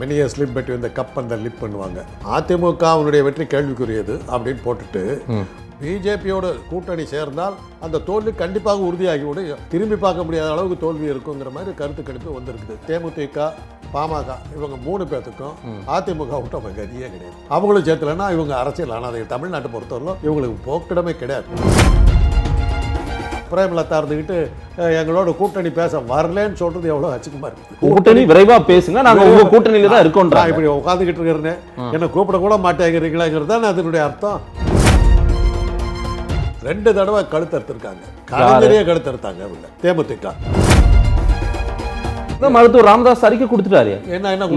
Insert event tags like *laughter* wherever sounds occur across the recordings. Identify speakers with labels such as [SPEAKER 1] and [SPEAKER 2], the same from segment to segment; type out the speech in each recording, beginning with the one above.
[SPEAKER 1] many years slip பெட்டி the cub அந்த lip பண்ணுவாங்க அதிமுக அவனுடைய வெற்றி கேள்விக்குரியது அப்படின்னு போட்டுட்டு பிஜேபியோட கூட்டணி சேர்ந்தால் அந்த தோல்வி கண்டிப்பாக உறுதியாகிவிடும் திரும்பி பார்க்க முடியாத அளவுக்கு தோல்வி இருக்குங்கிற மாதிரி கருத்து கணிப்பு வந்திருக்குது தேமுதிக பாமக இவங்க மூணு பேர்த்துக்கும் அதிமுக விட்டு அவங்க கதியே கிடையாது அவங்களும் சேர்த்துலன்னா இவங்க அரசியல் ஆனால் தமிழ்நாட்டை பொறுத்தவரைக்கும் இவங்களுக்கு போக்கிடமே கிடையாது பிரேமலதா இருந்துக்கிட்டு எங்களோட கூட்டணி பேச வரலன்னு சொல்றது எவ்வளோ அச்சுக்கமா இருக்கு கூட்டணி விரைவா பேசுங்க நாங்க உங்க கூட்டணியில தான் இருக்கோம் நான் இப்படி உட்காந்துக்கிட்டு இருக்கிறேன் என்ன கூப்பிட கூட மாட்டேங்கிறீங்களாங்கிறது தான் அதனுடைய அர்த்தம் ரெண்டு தடவை கழுத்தறுத்திருக்காங்க கலைஞரையே கழுத்தறுத்தாங்க அவங்க தேமுதிக
[SPEAKER 2] மருத்துவர் ராமதாஸ் அறிக்கை கொடுத்துட்டாரு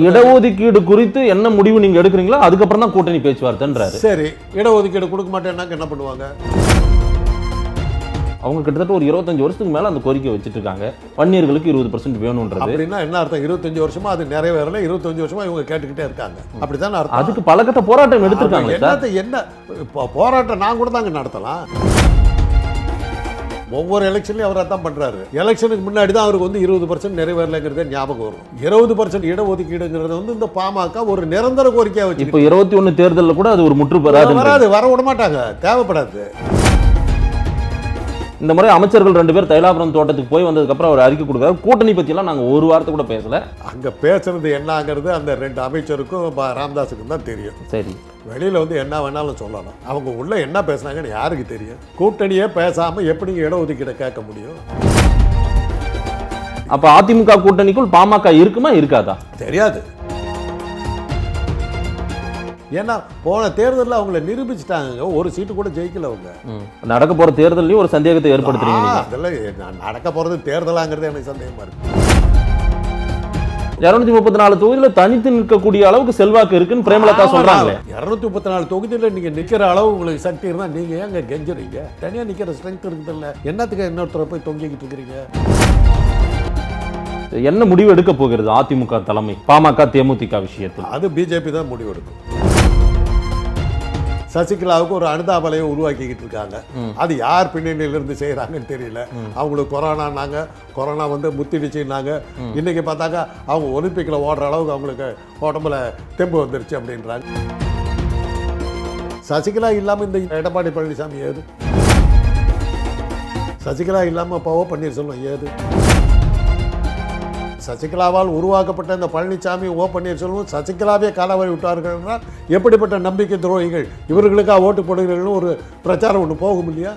[SPEAKER 2] இடஒதுக்கீடு குறித்து என்ன முடிவு நீங்க எடுக்கிறீங்களோ அதுக்கப்புறம் தான் கூட்டணி பேச்சுவார்த்தைன்றாரு சரி
[SPEAKER 1] இடஒதுக்கீடு கொடுக்க மாட்டேன்னாக்க என்ன பண்ணுவாங்க
[SPEAKER 2] அவங்க கிட்டத்தட்ட ஒரு இருபத்தஞ்சு வருஷத்துக்கு மேலே அந்த கோரிக்கை வச்சுட்டு இருக்காங்க வன்னியர்களுக்கு இருபது பர்சன்ட் வேணும்ன்றது அப்படின்னா
[SPEAKER 1] என்ன அர்த்தம் இருபத்தஞ்சு வருஷமா அது நிறைவேறல இருபத்தஞ்சு வருஷமா இவங்க கேட்டுக்கிட்டே இருக்காங்க அப்படிதான் அர்த்தம்
[SPEAKER 2] அதுக்கு பல கட்ட போராட்டம் எடுத்திருக்காங்க
[SPEAKER 1] என்ன போராட்டம் நான் கூட தாங்க நடத்தலாம் ஒவ்வொரு எலெக்ஷன்லையும் அவர் தான் பண்ணுறாரு எலெக்ஷனுக்கு முன்னாடி தான் அவருக்கு வந்து இருபது பர்சன்ட் நிறைவேறலைங்கிறத ஞாபகம் வரும் இருபது பர்சன்ட் இடஒதுக்கீடுங்கிறது வந்து இந்த பாமக ஒரு நிரந்தர கோரிக்கையாக வச்சு இப்போ
[SPEAKER 2] இருபத்தி ஒன்று தேர்தலில் கூட அது ஒரு முற்று வராது
[SPEAKER 1] வர விட மாட்டாங்க தேவைப்படாது
[SPEAKER 2] இந்த முறை அமைச்சர்கள் ரெண்டு பேர் தைலாபுரம் தோட்டத்துக்கு போய் வந்ததுக்கப்புறம் அவர் அறிக்கை கொடுக்குறாரு கூட்டணி பற்றிலாம் நாங்கள் ஒரு வாரத்தை கூட பேசலை
[SPEAKER 1] அங்கே பேசுறது என்னங்கிறது அந்த ரெண்டு அமைச்சருக்கும் ராமதாஸுக்கும் தான் தெரியும் சரி வெளியில் வந்து என்ன வேணாலும் சொல்லலாம் அவங்க உள்ளே என்ன பேசுனாங்கன்னு யாருக்கு தெரியும் கூட்டணியே பேசாமல் எப்படி இடஒதுக்கீடை கேட்க முடியும்
[SPEAKER 2] அப்போ அதிமுக கூட்டணிக்குள் பாமக இருக்குமா இருக்காதா தெரியாது
[SPEAKER 1] ஏன்னா போன தேர்தலில் அவங்கள நிரூபிச்சிட்டாங்க ஒரு சீட்டு கூட ஜெயிக்கல அவங்க
[SPEAKER 2] நடக்க போற தேர்தலையும் ஒரு சந்தேகத்தை ஏற்படுத்துறீங்க
[SPEAKER 1] அதெல்லாம் நடக்க போறது தேர்தலாங்கிறது எனக்கு சந்தேகமாக இருக்குது
[SPEAKER 2] இருநூத்தி முப்பத்தி நாலு தொகுதியில தனித்து நிற்கக்கூடிய அளவுக்கு செல்வாக்கு இருக்குன்னு பிரேமலதா சொல்றாங்க
[SPEAKER 1] இருநூத்தி முப்பத்தி நாலு தொகுதியில நீங்க நிக்கிற அளவு உங்களுக்கு சக்தி இருந்தா நீங்க ஏங்க கெஞ்சுறீங்க தனியா நிக்கிற ஸ்ட்ரென்த் இருக்குது இல்ல என்னத்துக்கு இன்னொருத்தர போய் தொங்கிக்கிட்டு இருக்கிறீங்க
[SPEAKER 2] என்ன முடிவு எடுக்க போகிறது அதிமுக தலைமை பாமக தேமுதிக விஷயத்தில் அது பிஜேபி தான் முடிவு எடுக்கும்
[SPEAKER 1] சசிகலாவுக்கு ஒரு அனுதாபலையை உருவாக்கிக்கிட்டு இருக்காங்க அது யார் பின்னணியிலிருந்து செய்கிறாங்கன்னு தெரியல அவங்களுக்கு கொரோனானாங்க கொரோனா வந்து முத்திடுச்சுன்னாங்க இன்றைக்கி பார்த்தாக்கா அவங்க ஒலிம்பிக்கில் ஓடுற அளவுக்கு அவங்களுக்கு உடம்புல தெம்பு வந்துருச்சு அப்படின்றாங்க சசிகலா இல்லாமல் இந்த எடப்பாடி பழனிசாமி ஏது சசிகலா இல்லாமல் பவோ பன்னீர்செல்வம் ஏது சசிகலாவால் உருவாக்கப்பட்ட இந்த பழனிசாமி ஓ பன்னீர்செல்வம் சசிகலாவே காலாவரி விட்டார்கள் என்றால் எப்படிப்பட்ட நம்பிக்கை துரோகிகள் இவர்களுக்காக ஓட்டு போடுகிறீர்கள் ஒரு பிரச்சாரம் ஒன்று போகும் இல்லையா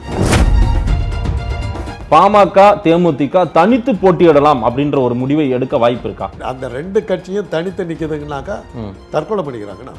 [SPEAKER 2] பாமக தேமுதிக தனித்து போட்டியிடலாம் அப்படின்ற ஒரு முடிவை எடுக்க வாய்ப்பு இருக்கா அந்த
[SPEAKER 1] ரெண்டு கட்சியும் தனித்து நிற்கிறதுனாக்கா தற்கொலை பண்ணிக்கிறாங்கண்ணா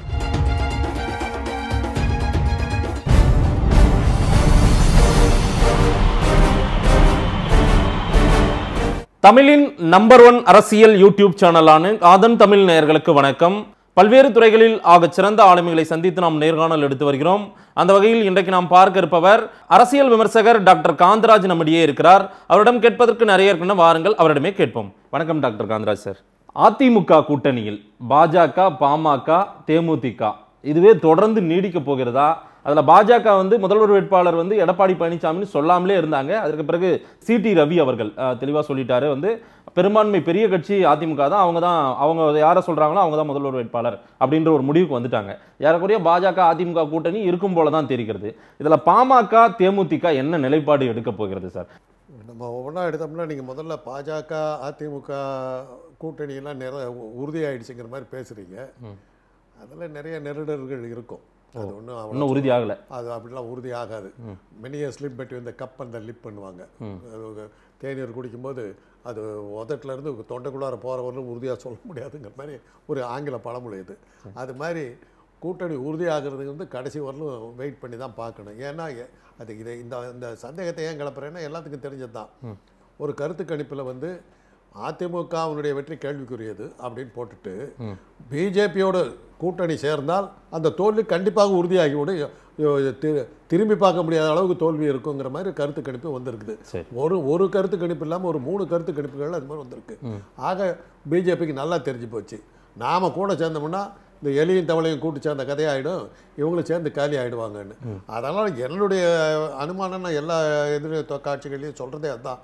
[SPEAKER 2] தமிழின் நம்பர் ஒன் அரசியல் யூடியூப் சேனலான ஆதன் தமிழ் நேயர்களுக்கு வணக்கம் பல்வேறு துறைகளில் ஆக சிறந்த ஆளுமைகளை சந்தித்து நாம் நேர்காணல் எடுத்து வருகிறோம் அந்த வகையில் இன்றைக்கு நாம் பார்க்க இருப்பவர் அரசியல் விமர்சகர் டாக்டர் காந்தராஜ் நம்மிடையே இருக்கிறார் அவரிடம் கேட்பதற்கு நிறைய இருக்கின்ற வாருங்கள் அவரிடமே கேட்போம் வணக்கம் டாக்டர் காந்தராஜ் சார் அதிமுக கூட்டணியில் பாஜக பாமக தேமுதிக இதுவே தொடர்ந்து நீடிக்க போகிறதா அதில் பாஜக வந்து முதல்வர் வேட்பாளர் வந்து எடப்பாடி பழனிசாமின்னு சொல்லாமலே இருந்தாங்க அதற்கு பிறகு சிடி ரவி அவர்கள் தெளிவாக சொல்லிட்டாரு வந்து பெரும்பான்மை பெரிய கட்சி அதிமுக தான் அவங்க தான் அவங்க யாரை சொல்கிறாங்களோ அவங்க தான் முதல்வர் வேட்பாளர் அப்படின்ற ஒரு முடிவுக்கு வந்துட்டாங்க ஏறக்குறைய பாஜக அதிமுக கூட்டணி இருக்கும் போல தான் தெரிகிறது இதில் பாமக தேமுதிக என்ன நிலைப்பாடு எடுக்க போகிறது சார்
[SPEAKER 1] நம்ம ஒவ்வொன்றா எடுத்தோம்னா நீங்கள் முதல்ல பாஜக அதிமுக கூட்டணியெல்லாம் நிற உறுதியாகிடுச்சுங்கிற மாதிரி பேசுகிறீங்க அதில் நிறைய நெருடர்கள் இருக்கும் அது ஒன்றும் இன்னும் உறுதி ஆகலை அது அப்படிலாம் உறுதி ஆகாது மெனிய ஸ்லிப் பெட்டி இந்த கப் அந்த லிப் பண்ணுவாங்க தேநீர் குடிக்கும்போது அது உதட்டிலேருந்து தொண்டைக்குள்ளார போகிறவர்களும் உறுதியாக சொல்ல முடியாதுங்கிற மாதிரி ஒரு ஆங்கில பழமொழி இது அது மாதிரி கூட்டணி உறுதியாகிறதுக்கு வந்து கடைசி வரலும் வெயிட் பண்ணி தான் பார்க்கணும் ஏன்னா அது இதை இந்த இந்த சந்தேகத்தை ஏன் கிளப்புறேன்னா எல்லாத்துக்கும் தெரிஞ்சது தான் ஒரு கருத்து கணிப்பில் வந்து அதிமுகவினுடைய வெற்றி கேள்விக்குரியது அப்படின்னு போட்டுட்டு பிஜேபியோட கூட்டணி சேர்ந்தால் அந்த தோல்வி கண்டிப்பாக உறுதியாகிவிடும் திரும்பி பார்க்க முடியாத அளவுக்கு தோல்வி இருக்குங்கிற மாதிரி கருத்து கணிப்பு வந்திருக்குது ஒரு ஒரு கருத்து கணிப்பு இல்லாமல் ஒரு மூணு கருத்து கணிப்புகள் அது மாதிரி வந்திருக்கு ஆக பிஜேபிக்கு நல்லா தெரிஞ்சு போச்சு நாம் கூட சேர்ந்தோம்னா இந்த எலியும் தவளையும் கூட்டு சேர்ந்த கதையாயிடும் இவங்களும் சேர்ந்து காலி ஆகிடுவாங்கன்னு அதனால் என்னுடைய அனுமானம் நான் எல்லா எதிர சொல்கிறதே அதுதான்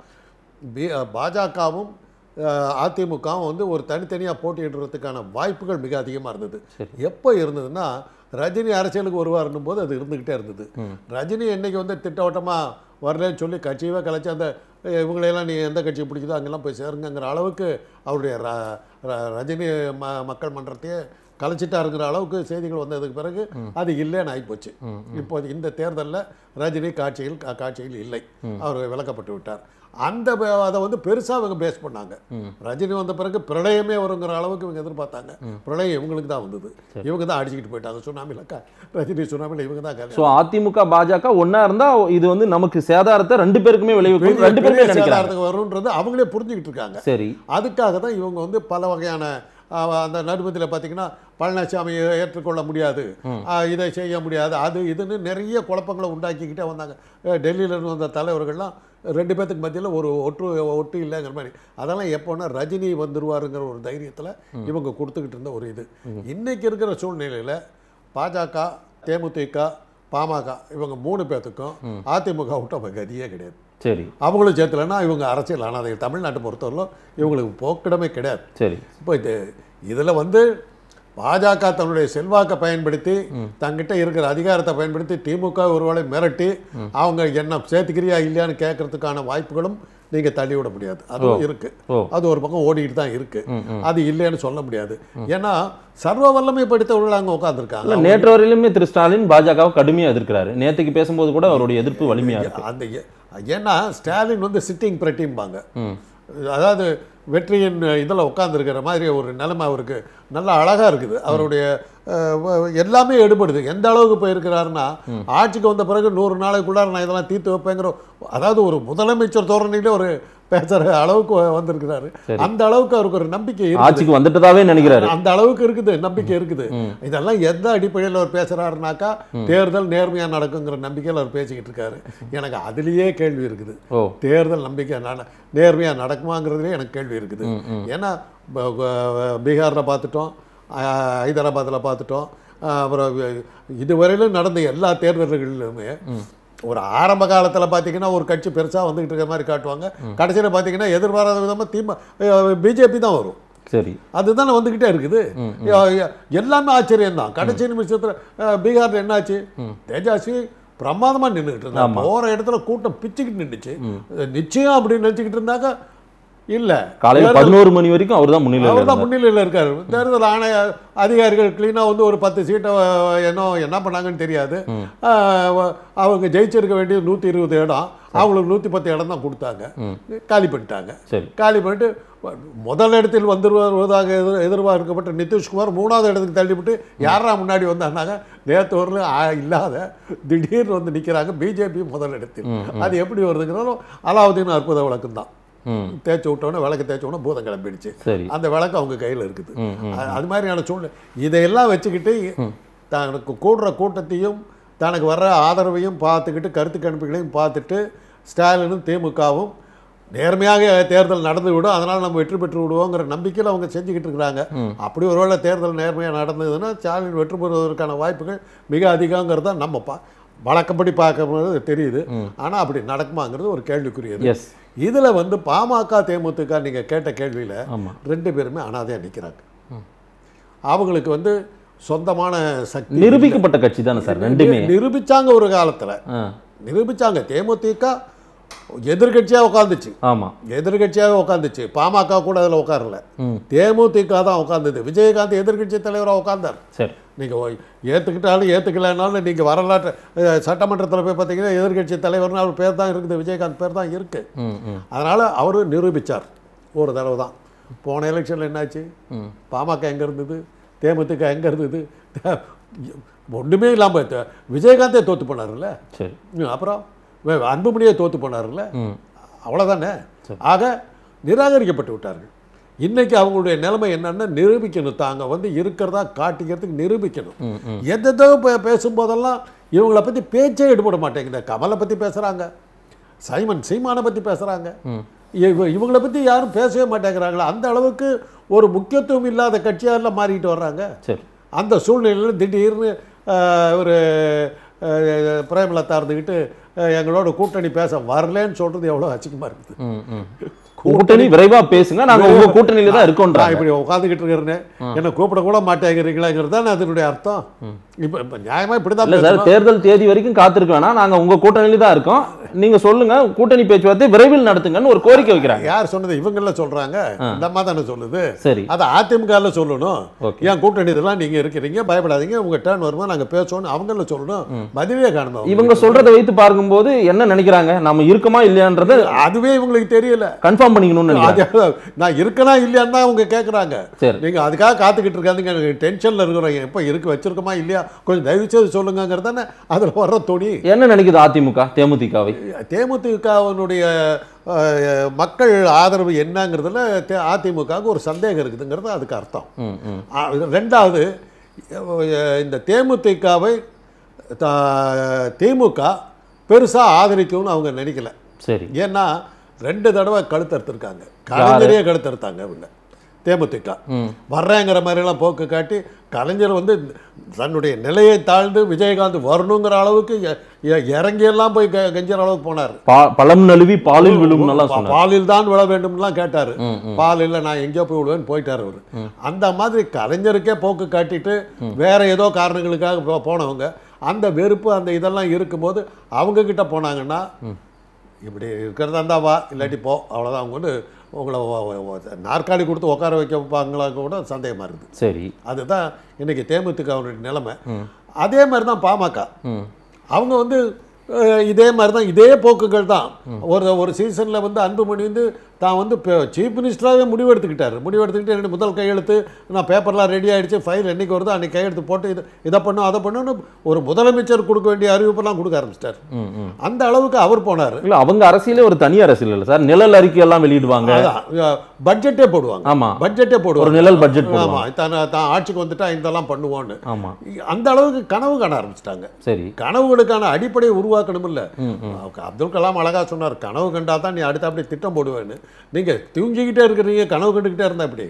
[SPEAKER 1] பி பாஜகவும் அதிமுகவும் வந்து ஒரு தனித்தனியாக போட்டியிடுறதுக்கான வாய்ப்புகள் மிக அதிகமாக இருந்தது எப்போ இருந்ததுன்னா ரஜினி அரசியலுக்கு வருவார்னும் போது அது இருந்துக்கிட்டே இருந்தது ரஜினி என்னைக்கு வந்து திட்டவட்டமாக வரலன்னு சொல்லி கட்சியவே கலைச்சி அந்த இவங்களையெல்லாம் நீ எந்த கட்சி பிடிக்குதோ அங்கெல்லாம் போய் சேருங்கிற அளவுக்கு அவருடைய ரஜினி ம மக்கள் மன்றத்தையே கலைச்சிட்டாருங்கிற அளவுக்கு செய்திகள் வந்ததுக்கு பிறகு அது இல்லைன்னு ஆகிப்போச்சு இப்போ இந்த தேர்தலில் ரஜினி காட்சியில் காட்சியில் இல்லை அவர் விளக்கப்பட்டு விட்டார் அந்த அதை வந்து பெருசாக இவங்க பேஸ் பண்ணாங்க ரஜினி வந்த பிறகு பிரளயமே வருங்கிற அளவுக்கு இவங்க எதிர்பார்த்தாங்க பிரளயம் இவங்களுக்கு தான் வந்தது இவங்க தான் அடிச்சுக்கிட்டு போயிட்டாங்க சுனாமிலக்கா ரஜினி சுனாமியில் இவங்க தான்
[SPEAKER 2] ஸோ அதிமுக பாஜக ஒன்றா இருந்தால் இது வந்து நமக்கு சேதாரத்தை ரெண்டு பேருக்குமே விளைவிக்கும் ரெண்டு பேருமே சேதாரத்துக்கு
[SPEAKER 1] வரும்ன்றது அவங்களே புரிஞ்சுக்கிட்டு இருக்காங்க சரி அதுக்காக தான் இவங்க வந்து பல வகையான அந்த நடுமத்தில் பார்த்தீங்கன்னா பழனிசாமி ஏற்றுக்கொள்ள முடியாது இதை செய்ய முடியாது அது இதுன்னு நிறைய குழப்பங்களை உண்டாக்கிக்கிட்டே வந்தாங்க டெல்லியிலேருந்து வந்த தலைவர்கள்லாம் ரெண்டு பேர்த்துக்கு மத்தியில் ஒரு ஒற்று ஒட்டு இல்லைங்கிற மாதிரி அதெல்லாம் எப்போன்னா ரஜினி வந்துடுவாருங்கிற ஒரு தைரியத்தில் இவங்க கொடுத்துக்கிட்டு இருந்த ஒரு இது இன்றைக்கி இருக்கிற சூழ்நிலையில் பாஜக தேமுதிக பாமக இவங்க மூணு பேர்த்துக்கும் அதிமுக விட்டு அவங்க கதியே கிடையாது சரி அவங்களும் சேர்த்துலன்னா இவங்க அரசியல் ஆனால் தமிழ்நாட்டை பொறுத்தவரையிலும் இவங்களுக்கு போக்கிடமே கிடையாது சரி இப்போ இது இதில் வந்து பாஜக தன்னுடைய செல்வாக்கை பயன்படுத்தி தங்கிட்ட இருக்கிற அதிகாரத்தை பயன்படுத்தி திமுக ஒருவேளை மிரட்டி அவங்க என்ன சேர்த்துக்கிறியா இல்லையான்னு கேட்கறதுக்கான வாய்ப்புகளும் நீங்க தள்ளிவிட முடியாது அதுவும் இருக்கு அது ஒரு பக்கம் ஓடிட்டு தான் இருக்கு அது இல்லைன்னு சொல்ல முடியாது ஏன்னா சர்வ வல்லமை படித்தவர்கள் அங்கே உட்காந்துருக்காங்க நேற்று
[SPEAKER 2] வரையிலுமே திரு ஸ்டாலின் பாஜகவை கடுமையா எதிர்க்கிறாரு நேற்றுக்கு பேசும்போது கூட அவருடைய எதிர்ப்பு வலிமையா இருக்கு அந்த
[SPEAKER 1] ஏன்னா ஸ்டாலின் வந்து சிட்டிங் பிரட்டிம்பாங்க அதாவது வெற்றியின் இதில் உட்காந்துருக்கிற மாதிரி ஒரு நிலைமை அவருக்கு நல்லா அழகாக இருக்குது அவருடைய எல்லாமே எடுபடுது எந்த அளவுக்கு போயிருக்கிறாருன்னா ஆட்சிக்கு வந்த பிறகு நூறு நாளைக்குள்ளார நான் இதெல்லாம் தீர்த்து வைப்பேங்கிற அதாவது ஒரு முதலமைச்சர் தோரணையிலே ஒரு பேசுற அளவுக்கு வந்திருக்கிறாரு அந்த அளவுக்கு அவருக்கு ஒரு நம்பிக்கை ஆட்சிக்கு வந்துட்டதாவே நினைக்கிறாரு அந்த அளவுக்கு இருக்குது நம்பிக்கை இருக்குது இதெல்லாம் எந்த அடிப்படையில் அவர் பேசுறாருனாக்கா தேர்தல் நேர்மையா நடக்குங்கிற நம்பிக்கையில் அவர் பேசிக்கிட்டு இருக்காரு எனக்கு அதுலேயே கேள்வி இருக்குது தேர்தல் நம்பிக்கை நேர்மையா நடக்குமாங்கிறதுலேயே எனக்கு கேள்வி இருக்குது ஏன்னா பீகாரில் பார்த்துட்டோம் ஹைதராபாத்ல பார்த்துட்டோம் அப்புறம் இதுவரையிலும் நடந்த எல்லா தேர்தல்களிலுமே ஒரு ஆரம்ப காலத்தில் பார்த்தீங்கன்னா ஒரு கட்சி பெருசாக வந்துகிட்டு இருக்கிற மாதிரி காட்டுவாங்க கடைசியில் பார்த்தீங்கன்னா எதிர்பாராத விதமாக திமு பிஜேபி தான் வரும் சரி அதுதான் வந்துகிட்டே இருக்குது எல்லாமே ஆச்சரியம் தான் கடைசி நிமிஷத்தில் பீகாரில் என்னாச்சு தேஜாஸ்வி பிரமாதமாக நின்றுக்கிட்டு இருந்தாங்க போகிற இடத்துல கூட்டம் பிச்சுக்கிட்டு நின்றுச்சு நிச்சயம் அப்படின்னு நினச்சிக்கிட்டு இருந்தாக்க இல்லை காலையில் பதினோரு
[SPEAKER 2] மணி வரைக்கும் அவர் தான் முன்னிலையில் அவர் தான்
[SPEAKER 1] முன்னிலையில் இருக்கார் தேர்தல் ஆணைய அதிகாரிகள் க்ளீனாக வந்து ஒரு பத்து சீட்டை என்ன என்ன பண்ணாங்கன்னு தெரியாது அவங்க ஜெயிச்சிருக்க வேண்டியது நூற்றி இருபது இடம் அவங்களுக்கு நூற்றி பத்து இடம் தான் கொடுத்தாங்க காலி பண்ணிட்டாங்க சரி காலி பண்ணிட்டு முதல் இடத்தில் வந்துருவதாக எதிர் எதிர்பார்க்கப்பட்ட நிதிஷ்குமார் மூணாவது இடத்துக்கு தள்ளிவிட்டு யாரா முன்னாடி வந்தாங்க நேற்று இல்லாத திடீர்னு வந்து நிற்கிறாங்க பிஜேபி முதல் இடத்தில் அது எப்படி வருதுங்கிறாலும் அலாவுதீன் அற்புத வழக்கம் தான் தேய்ச்ச விட்டோடனே விளக்கு உடனே பூதம் கிளம்பிடுச்சு அந்த விளக்கு அவங்க கையில் இருக்குது அது மாதிரியான சூழ்நிலை இதையெல்லாம் வச்சுக்கிட்டு தனக்கு கூடுற கூட்டத்தையும் தனக்கு வர்ற ஆதரவையும் பார்த்துக்கிட்டு கருத்து கணிப்புகளையும் பார்த்துட்டு ஸ்டாலினும் திமுகவும் நேர்மையாக தேர்தல் நடந்து விடும் அதனால் நம்ம வெற்றி பெற்று விடுவோங்கிற நம்பிக்கையில் அவங்க செஞ்சுக்கிட்டு இருக்கிறாங்க அப்படி ஒருவேளை தேர்தல் நேர்மையாக நடந்ததுன்னா ஸ்டாலின் வெற்றி பெறுவதற்கான வாய்ப்புகள் மிக அதிகங்கிறது தான் நம்ம பா வழக்கப்படி பார்க்கும்போது தெரியுது ஆனால் அப்படி நடக்குமாங்கிறது ஒரு கேள்விக்குரியது இதில் வந்து பாமக தேமுதிக நீங்கள் கேட்ட கேள்வியில் ரெண்டு பேருமே அனாதையாக நிற்கிறாங்க அவங்களுக்கு வந்து சொந்தமான சக்தி நிரூபிக்கப்பட்ட
[SPEAKER 2] கட்சி தானே சார் ரெண்டுமே
[SPEAKER 1] நிரூபித்தாங்க ஒரு காலத்தில் நிரூபித்தாங்க தேமுதிக எதிர்கட்சியாக உட்காந்துச்சு ஆமாம் எதிர்கட்சியாக உட்காந்துச்சு பாமக கூட அதில் உட்காரல தேமுதிக தான் உட்காந்துது விஜயகாந்த் எதிர்கட்சி தலைவராக உட்காந்தார் சரி நீங்கள் ஏற்றுக்கிட்டாலும் ஏற்றுக்கலைனாலும் நீங்கள் வரலாற்று சட்டமன்றத்தில் போய் பார்த்தீங்கன்னா எதிர்கட்சி தலைவர்னு அவர் பேர் தான் இருக்குது விஜயகாந்த் பேர் தான் இருக்குது அதனால் அவர் நிரூபித்தார் ஒரு தடவை தான் போன எலெக்ஷனில் என்னாச்சு பாமக எங்கே இருந்தது தேமுதிக எங்கே இருந்தது ஒன்றுமே இல்லாமல் விஜயகாந்தே தோற்று போனார்ல அப்புறம் அன்புமணியே தோற்று போனார்ல அவ்வளோதானே ஆக நிராகரிக்கப்பட்டு விட்டார்கள் இன்றைக்கி அவங்களுடைய நிலைமை என்னன்னு நிரூபிக்கணும் தாங்க வந்து இருக்கிறதா காட்டிக்கிறதுக்கு நிரூபிக்கணும் எதோ பேசும்போதெல்லாம் இவங்களை பற்றி பேச்சே எடுபட மாட்டேங்குது கமலை பற்றி பேசுகிறாங்க சைமன் சீமானை பற்றி பேசுகிறாங்க இவங்களை பற்றி யாரும் பேசவே மாட்டேங்கிறாங்களா அந்த அளவுக்கு ஒரு முக்கியத்துவம் இல்லாத கட்சியாரில் மாறிக்கிட்டு வர்றாங்க அந்த சூழ்நிலையில் திடீர்னு ஒரு பிரேமலத்தா இருந்துக்கிட்டு எங்களோட கூட்டணி பேச வரலன்னு சொல்கிறது எவ்வளோ அச்சிக்கமாக
[SPEAKER 2] இருக்குது கூட்டணி விரைவா பேசுங்க நாங்க உங்க கூட்டணியில தான் இருக்கோம் இப்படி
[SPEAKER 1] உட்காந்துக்கிட்டு இருக்கிறேன் என்ன கூப்பிட கூட மாட்டேங்கிறீங்களாங்கிறது தான் அதனுடைய அர்த்தம் இப்போ நியாயமா இப்படிதான் இல்லை சார் தேர்தல்
[SPEAKER 2] தேதி வரைக்கும் காத்திருக்க வேணாம் நாங்க உங்க கூட்டணியில தான் இருக்கோம் நீங்க சொல்லுங்க கூட்டணி பேச்சுவார்த்தை விரைவில் நடத்துங்கன்னு ஒரு கோரிக்கை வைக்கிறாங்க
[SPEAKER 1] யார் சொன்னது இவங்க எல்லாம் சொல்றாங்க இந்த மாதிரி தானே சொல்லுது சரி அதை அதிமுகல சொல்லணும் ஏன் கூட்டணி இதெல்லாம் நீங்க இருக்கிறீங்க பயப்படாதீங்க உங்க டேர்ன் வருமா நாங்க பேசணும் அவங்கள சொல்லணும் பதிவே காணும் இவங்க சொல்றதை
[SPEAKER 2] வைத்து பார்க்கும்போது என்ன நினைக்கிறாங்க நம்ம இருக்குமா இல்லையான்றது
[SPEAKER 1] அதுவே இவங்களுக்கு தெரியல கன்ஃபார்ம் கன்ஃபார்ம் பண்ணிக்கணும்னு நான் இருக்கனா இல்லையான்னு தான் அவங்க கேட்குறாங்க சரி நீங்கள் அதுக்காக காத்துக்கிட்டு இருக்காதுங்க எனக்கு டென்ஷனில் இருக்கிறோம் எப்போ இருக்கு வச்சிருக்கோமா இல்லையா கொஞ்சம் தயவு செய்து சொல்லுங்கிறது தானே அதில் வர்ற துணி என்ன நினைக்குது அதிமுக தேமுதிகவை தேமுதிகவனுடைய மக்கள் ஆதரவு என்னங்கிறதுல அதிமுகவுக்கு ஒரு சந்தேகம் இருக்குதுங்கிறது அதுக்கு அர்த்தம் ரெண்டாவது இந்த தேமுதிகவை திமுக பெருசாக ஆதரிக்கும்னு அவங்க நினைக்கல சரி ஏன்னா ரெண்டு தடவை எடுத்திருக்காங்க கலைஞரையே கழுத்தறுத்தாங்க இவங்க தேமுதிக வர்றேங்கிற மாதிரிலாம் போக்கு காட்டி கலைஞர் வந்து தன்னுடைய நிலையை தாழ்ந்து விஜயகாந்த் வரணுங்கிற அளவுக்கு இறங்கியெல்லாம் போய் கெஞ்சிற அளவுக்கு போனார்
[SPEAKER 2] பழம் நழுவி பாலில் விழும் பாலில்
[SPEAKER 1] தான் விழ வேண்டும்லாம் கேட்டார் பால் இல்லை நான் எங்கேயோ போய் விழுவேன்னு போயிட்டார் அவர் அந்த மாதிரி கலைஞருக்கே போக்கு காட்டிட்டு வேற ஏதோ காரணங்களுக்காக போனவங்க அந்த வெறுப்பு அந்த இதெல்லாம் இருக்கும்போது அவங்க கிட்ட போனாங்கன்னா இப்படி இருக்கிறதா இருந்தால் வா இல்லாட்டி போ அவ்வளோதான் அவங்க வந்து உங்களை நாற்காலி கொடுத்து உட்கார வைக்கப்பாங்களா கூட சந்தேகமாக இருக்குது சரி அதுதான் இன்றைக்கி தேமுதிக அவனுடைய நிலைமை அதே மாதிரி தான் பாமக அவங்க வந்து இதே மாதிரி தான் இதே போக்குகள் தான் ஒரு ஒரு சீசனில் வந்து அன்புமணி வந்து தான் வந்து இப்போ சீஃப் மினிஸ்டராகவே முடிவு எடுத்துக்கிட்டார் முடிவு எடுத்துக்கிட்டு முதல் கையெழுத்து நான் பேப்பர்லாம் ரெடி ஆகிடுச்சு ஃபைல் என்றைக்கு வருதோ அன்றைக்கி கையெழுத்து போட்டு இது இதை பண்ணும் அதை பண்ணுன்னு ஒரு முதலமைச்சர் கொடுக்க வேண்டிய அறிவிப்பெல்லாம் கொடுக்க ஆரம்பிச்சிட்டார் அந்த அளவுக்கு அவர் போனார்
[SPEAKER 2] இல்லை அவங்க அரசியலே ஒரு தனி அரசியல் இல்லை சார் நிழல் அறிக்கையெல்லாம் வெளியிடுவாங்க
[SPEAKER 1] பட்ஜெட்டே போடுவாங்க
[SPEAKER 2] ஆமாம் பட்ஜெட்டே போடுவாங்க ஒரு நிழல் பட்ஜெட் ஆமாம்
[SPEAKER 1] தான் தான் ஆட்சிக்கு வந்துட்டா இதெல்லாம் பண்ணுவோன்னு ஆமாம் அந்த அளவுக்கு கனவு காண ஆரம்பிச்சிட்டாங்க சரி கனவுகளுக்கான அடிப்படையை உருவாக்கணும் இல்லை அப்துல் கலாம் அழகாக சொன்னார் கனவு கண்டாதான் நீ அடுத்த அப்படியே திட்டம் போடுவேன்னு நீங்கள் தூங்கிக்கிட்டே இருக்கிறீங்க கனவு கண்டுக்கிட்டே இருந்தால் அப்படி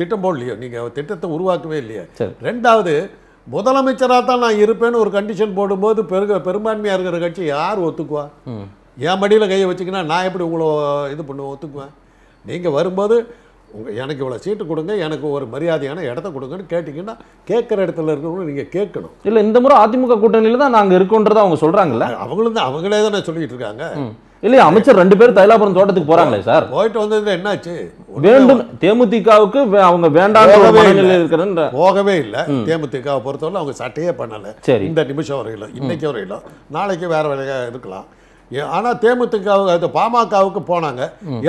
[SPEAKER 1] திட்டம் போடலையோ நீங்கள் திட்டத்தை உருவாக்கவே இல்லையா ரெண்டாவது முதலமைச்சராக தான் நான் இருப்பேன்னு ஒரு கண்டிஷன் போடும்போது பெருக பெரும்பான்மையாக இருக்கிற கட்சி யார் ஒத்துக்குவா என் மடியில் கையை வச்சுக்கினா நான் எப்படி உங்களை இது பண்ணுவேன் ஒத்துக்குவேன் நீங்கள் வரும்போது உங்கள் எனக்கு இவ்வளோ சீட்டு கொடுங்க எனக்கு ஒரு மரியாதையான இடத்த கொடுங்கன்னு கேட்டிங்கன்னா கேட்குற இடத்துல இருக்கிறவங்க நீங்கள் கேட்கணும் இல்லை இந்த முறை அதிமுக கூட்டணியில்
[SPEAKER 2] தான் நாங்கள் இருக்கோன்றதை அவங்க சொல்கிறாங்கல்ல
[SPEAKER 1] அவங்களும் தான் அவங்களே தானே சொல்லிக்கிட்டு இருக்காங்க
[SPEAKER 2] இல்லையா அமைச்சர் ரெண்டு பேரும் தைலாபுரம்
[SPEAKER 1] தோட்டத்துக்கு போறாங்களே சார் போயிட்டு வந்தது என்னாச்சு வேண்டும் தேமுதிகவுக்கு அவங்க வேண்டாம் இருக்கிற போகவே இல்லை தேமுதிகவை பொறுத்தவரை அவங்க சட்டையே பண்ணல சரி இந்த நிமிஷம் வரையிலும் இன்னைக்கு வரையிலும் நாளைக்கு வேற வேலையாக இருக்கலாம் ஆனா தேமுதிக பாமகவுக்கு போனாங்க